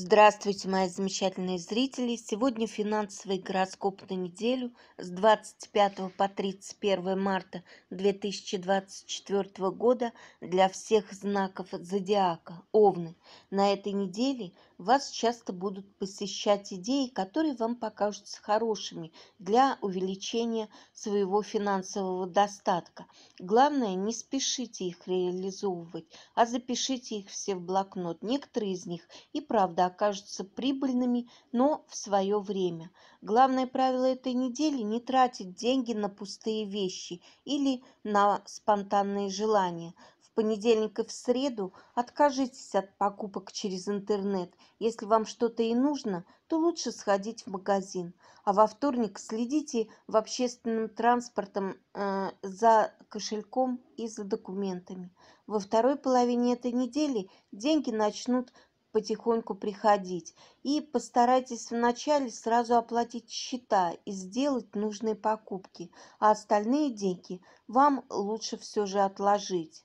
Здравствуйте, мои замечательные зрители! Сегодня финансовый гороскоп на неделю с 25 по 31 марта 2024 года для всех знаков зодиака Овны. На этой неделе – вас часто будут посещать идеи, которые вам покажутся хорошими для увеличения своего финансового достатка. Главное, не спешите их реализовывать, а запишите их все в блокнот. Некоторые из них и правда окажутся прибыльными, но в свое время. Главное правило этой недели – не тратить деньги на пустые вещи или на спонтанные желания – Понедельника в среду откажитесь от покупок через интернет. Если вам что-то и нужно, то лучше сходить в магазин. А во вторник следите в общественном транспортом э, за кошельком и за документами. Во второй половине этой недели деньги начнут потихоньку приходить. И постарайтесь вначале сразу оплатить счета и сделать нужные покупки, а остальные деньги вам лучше все же отложить.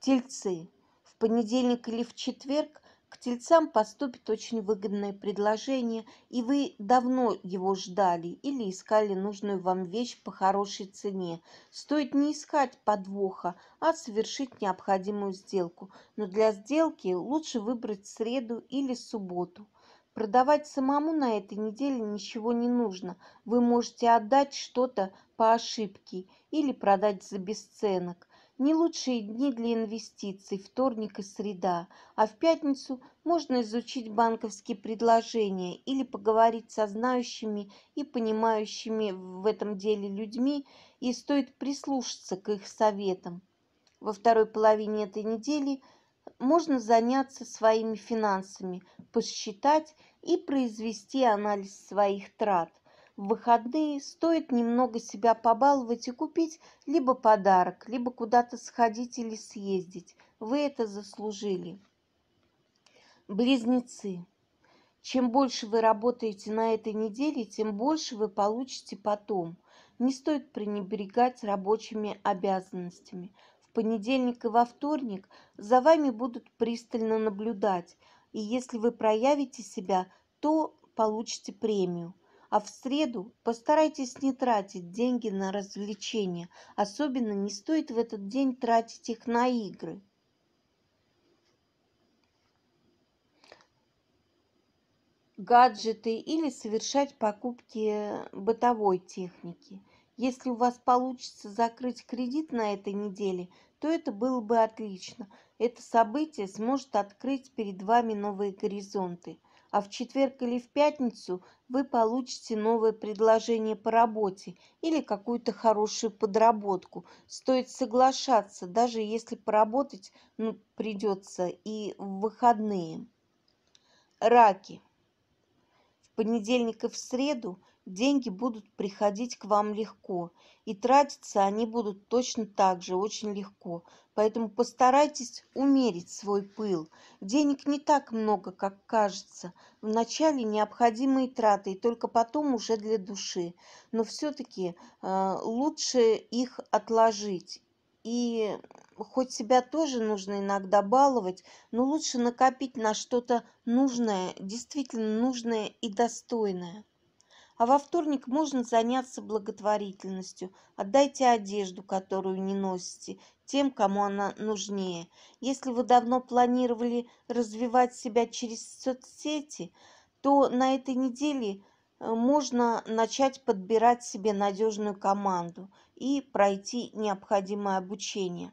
Тельцы. В понедельник или в четверг к тельцам поступит очень выгодное предложение, и вы давно его ждали или искали нужную вам вещь по хорошей цене. Стоит не искать подвоха, а совершить необходимую сделку. Но для сделки лучше выбрать среду или субботу. Продавать самому на этой неделе ничего не нужно. Вы можете отдать что-то по ошибке или продать за бесценок. Не лучшие дни для инвестиций, вторник и среда, а в пятницу можно изучить банковские предложения или поговорить со знающими и понимающими в этом деле людьми, и стоит прислушаться к их советам. Во второй половине этой недели можно заняться своими финансами, посчитать и произвести анализ своих трат в выходные стоит немного себя побаловать и купить либо подарок, либо куда-то сходить или съездить. Вы это заслужили. Близнецы. Чем больше вы работаете на этой неделе, тем больше вы получите потом. Не стоит пренебрегать рабочими обязанностями. В понедельник и во вторник за вами будут пристально наблюдать, и если вы проявите себя, то получите премию – а в среду постарайтесь не тратить деньги на развлечения. Особенно не стоит в этот день тратить их на игры. гаджеты или совершать покупки бытовой техники. Если у вас получится закрыть кредит на этой неделе, то это было бы отлично. Это событие сможет открыть перед вами новые горизонты – а в четверг или в пятницу вы получите новое предложение по работе или какую-то хорошую подработку. Стоит соглашаться, даже если поработать ну, придется и в выходные. Раки. В понедельник и в среду – деньги будут приходить к вам легко, и тратиться они будут точно так же, очень легко. Поэтому постарайтесь умерить свой пыл. Денег не так много, как кажется. Вначале необходимые траты, и только потом уже для души. Но все-таки э, лучше их отложить. И хоть себя тоже нужно иногда баловать, но лучше накопить на что-то нужное, действительно нужное и достойное. А во вторник можно заняться благотворительностью. Отдайте одежду, которую не носите, тем, кому она нужнее. Если вы давно планировали развивать себя через соцсети, то на этой неделе э, можно начать подбирать себе надежную команду и пройти необходимое обучение.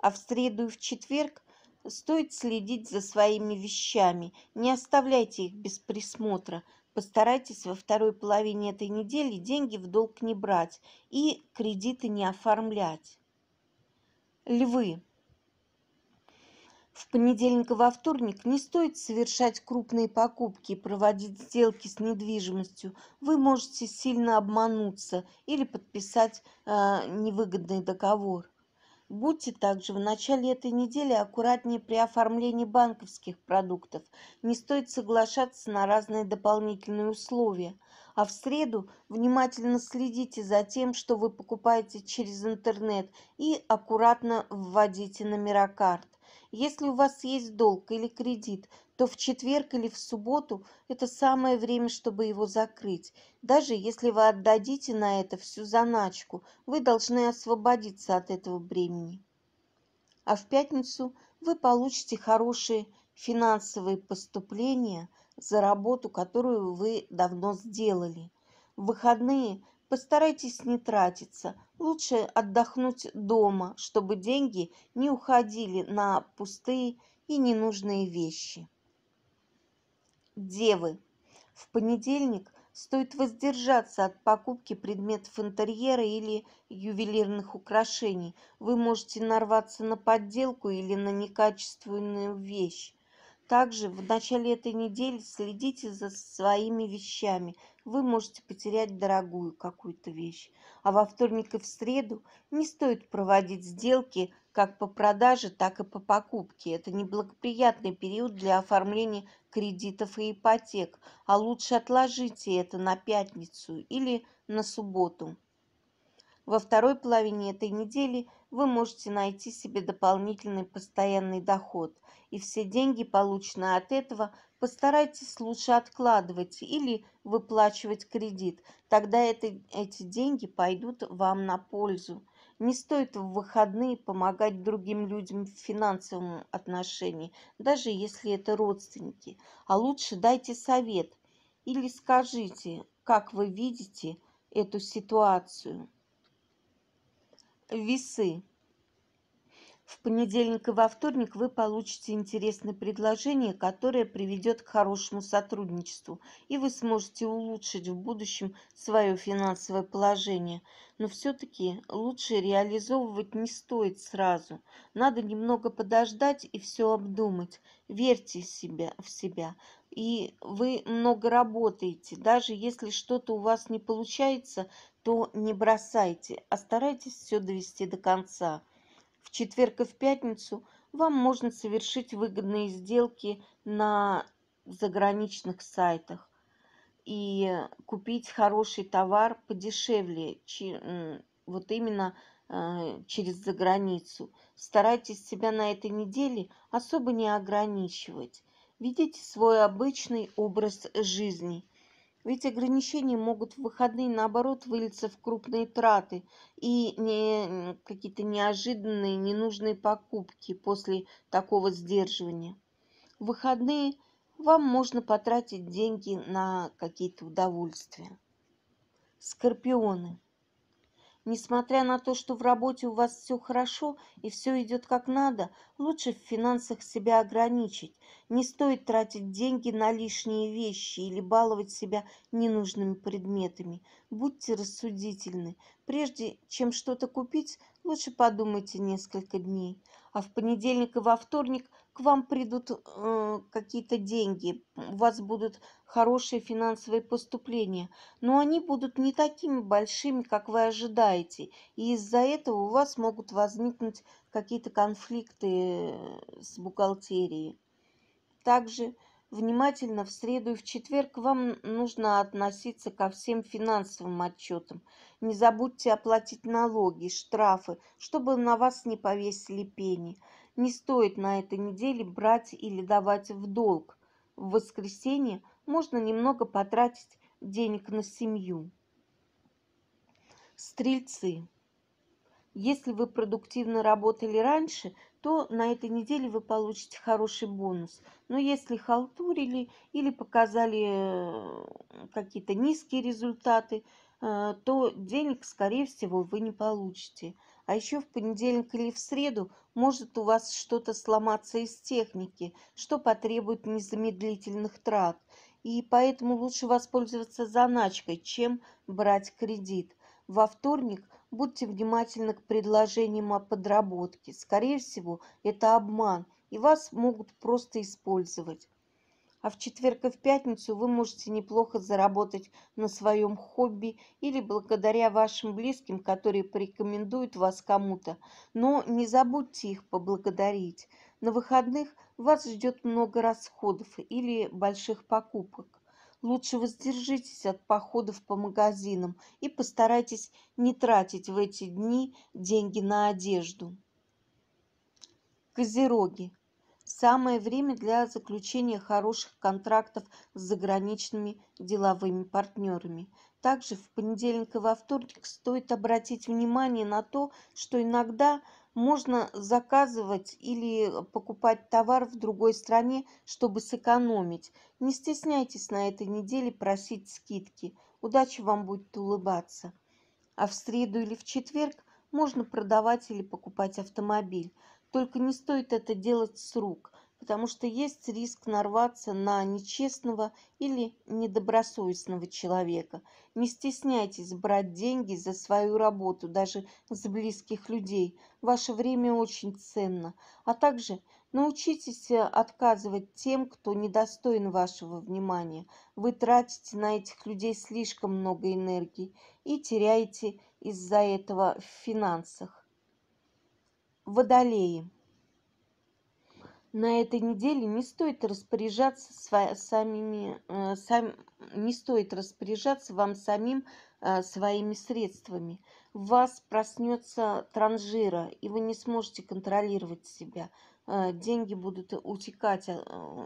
А в среду и в четверг – Стоит следить за своими вещами, не оставляйте их без присмотра. Постарайтесь во второй половине этой недели деньги в долг не брать и кредиты не оформлять. Львы. В понедельник и во вторник не стоит совершать крупные покупки и проводить сделки с недвижимостью. Вы можете сильно обмануться или подписать э, невыгодный договор. Будьте также в начале этой недели аккуратнее при оформлении банковских продуктов. Не стоит соглашаться на разные дополнительные условия. А в среду внимательно следите за тем, что вы покупаете через интернет и аккуратно вводите номера карт. Если у вас есть долг или кредит, то в четверг или в субботу это самое время, чтобы его закрыть. Даже если вы отдадите на это всю заначку, вы должны освободиться от этого бремени. А в пятницу вы получите хорошие финансовые поступления за работу, которую вы давно сделали. В выходные Постарайтесь не тратиться. Лучше отдохнуть дома, чтобы деньги не уходили на пустые и ненужные вещи. Девы. В понедельник стоит воздержаться от покупки предметов интерьера или ювелирных украшений. Вы можете нарваться на подделку или на некачественную вещь. Также в начале этой недели следите за своими вещами, вы можете потерять дорогую какую-то вещь. А во вторник и в среду не стоит проводить сделки как по продаже, так и по покупке. Это неблагоприятный период для оформления кредитов и ипотек, а лучше отложите это на пятницу или на субботу. Во второй половине этой недели вы можете найти себе дополнительный постоянный доход, и все деньги, полученные от этого, постарайтесь лучше откладывать или выплачивать кредит. Тогда это, эти деньги пойдут вам на пользу. Не стоит в выходные помогать другим людям в финансовом отношении, даже если это родственники. А лучше дайте совет или скажите, как вы видите эту ситуацию. Весы. В понедельник и во вторник вы получите интересное предложение, которое приведет к хорошему сотрудничеству, и вы сможете улучшить в будущем свое финансовое положение. Но все-таки лучше реализовывать не стоит сразу. Надо немного подождать и все обдумать. Верьте себя, в себя. И вы много работаете. Даже если что-то у вас не получается, то не бросайте, а старайтесь все довести до конца в четверг и в пятницу вам можно совершить выгодные сделки на заграничных сайтах и купить хороший товар подешевле, вот именно э, через заграницу. Старайтесь себя на этой неделе особо не ограничивать. Ведите свой обычный образ жизни. Ведь ограничения могут в выходные, наоборот, вылиться в крупные траты и не, какие-то неожиданные, ненужные покупки после такого сдерживания. В выходные вам можно потратить деньги на какие-то удовольствия. Скорпионы – Несмотря на то, что в работе у вас все хорошо и все идет как надо, лучше в финансах себя ограничить. Не стоит тратить деньги на лишние вещи или баловать себя ненужными предметами. Будьте рассудительны. Прежде чем что-то купить, лучше подумайте несколько дней. А в понедельник и во вторник – к вам придут э, какие-то деньги, у вас будут хорошие финансовые поступления, но они будут не такими большими, как вы ожидаете, и из-за этого у вас могут возникнуть какие-то конфликты э, с бухгалтерией. Также внимательно в среду и в четверг вам нужно относиться ко всем финансовым отчетам. Не забудьте оплатить налоги, штрафы, чтобы на вас не повесили пени – не стоит на этой неделе брать или давать в долг. В воскресенье можно немного потратить денег на семью. Стрельцы. Если вы продуктивно работали раньше, то на этой неделе вы получите хороший бонус. Но если халтурили или показали э, какие-то низкие результаты, э, то денег, скорее всего, вы не получите – а еще в понедельник или в среду может у вас что-то сломаться из техники, что потребует незамедлительных трат. И поэтому лучше воспользоваться заначкой, чем брать кредит. Во вторник будьте внимательны к предложениям о подработке. Скорее всего, это обман, и вас могут просто использовать. А в четверг и в пятницу вы можете неплохо заработать на своем хобби или благодаря вашим близким, которые порекомендуют вас кому-то. Но не забудьте их поблагодарить. На выходных вас ждет много расходов или больших покупок лучше воздержитесь от походов по магазинам и постарайтесь не тратить в эти дни деньги на одежду. Козероги. Самое время для заключения хороших контрактов с заграничными деловыми партнерами. Также в понедельник и во вторник стоит обратить внимание на то, что иногда можно заказывать или покупать товар в другой стране, чтобы сэкономить. Не стесняйтесь на этой неделе просить скидки. Удачи вам будет улыбаться. А в среду или в четверг можно продавать или покупать автомобиль. Только не стоит это делать с рук потому что есть риск нарваться на нечестного или недобросовестного человека. Не стесняйтесь брать деньги за свою работу, даже с близких людей. Ваше время очень ценно. А также научитесь э, отказывать тем, кто недостоин вашего внимания. Вы тратите на этих людей слишком много энергии и теряете из-за этого в финансах. Водолеи на этой неделе не стоит распоряжаться самими, э, сам, не стоит распоряжаться вам самим э, своими средствами. В вас проснется транжира, и вы не сможете контролировать себя. Э, деньги будут утекать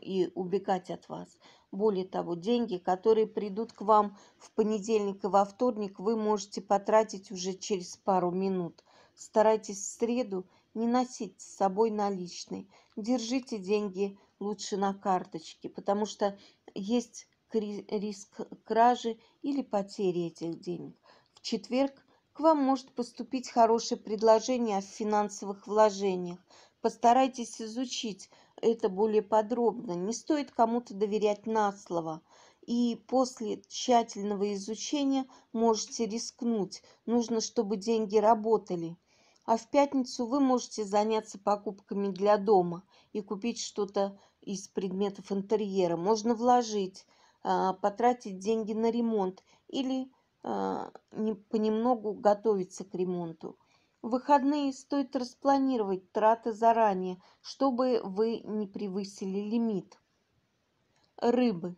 и убегать от вас. Более того, деньги, которые придут к вам в понедельник и во вторник, вы можете потратить уже через пару минут. Старайтесь в среду – не носить с собой наличные, Держите деньги лучше на карточке, потому что есть риск кражи или потери этих денег. В четверг к вам может поступить хорошее предложение о финансовых вложениях. Постарайтесь изучить это более подробно. Не стоит кому-то доверять на слово. И после тщательного изучения можете рискнуть. Нужно, чтобы деньги работали а в пятницу вы можете заняться покупками для дома и купить что-то из предметов интерьера. Можно вложить, а, потратить деньги на ремонт или а, понемногу готовиться к ремонту. В выходные стоит распланировать траты заранее, чтобы вы не превысили лимит. Рыбы.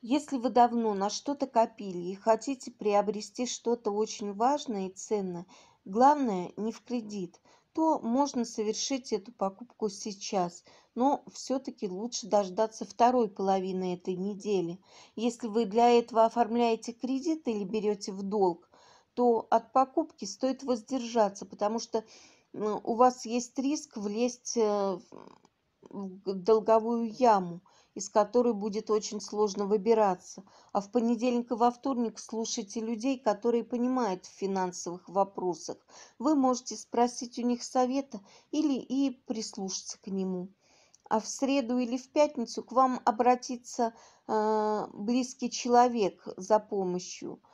Если вы давно на что-то копили и хотите приобрести что-то очень важное и ценное, Главное, не в кредит, то можно совершить эту покупку сейчас, но все-таки лучше дождаться второй половины этой недели. Если вы для этого оформляете кредит или берете в долг, то от покупки стоит воздержаться, потому что у вас есть риск влезть э, в долговую яму – из которой будет очень сложно выбираться, а в понедельник и во вторник слушайте людей, которые понимают в финансовых вопросах. Вы можете спросить у них совета или и прислушаться к нему. А в среду или в пятницу к вам обратится э, близкий человек за помощью –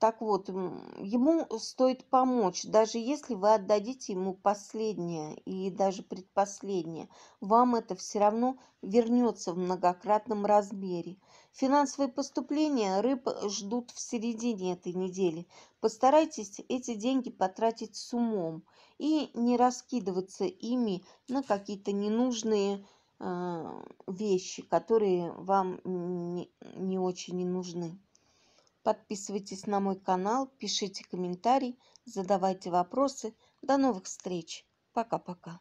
так вот, ему стоит помочь, даже если вы отдадите ему последнее или даже предпоследнее, вам это все равно вернется в многократном размере. Финансовые поступления рыб ждут в середине этой недели. Постарайтесь эти деньги потратить с умом и не раскидываться ими на какие-то ненужные э, вещи, которые вам не, не очень и нужны. Подписывайтесь на мой канал, пишите комментарии, задавайте вопросы. До новых встреч. Пока-пока.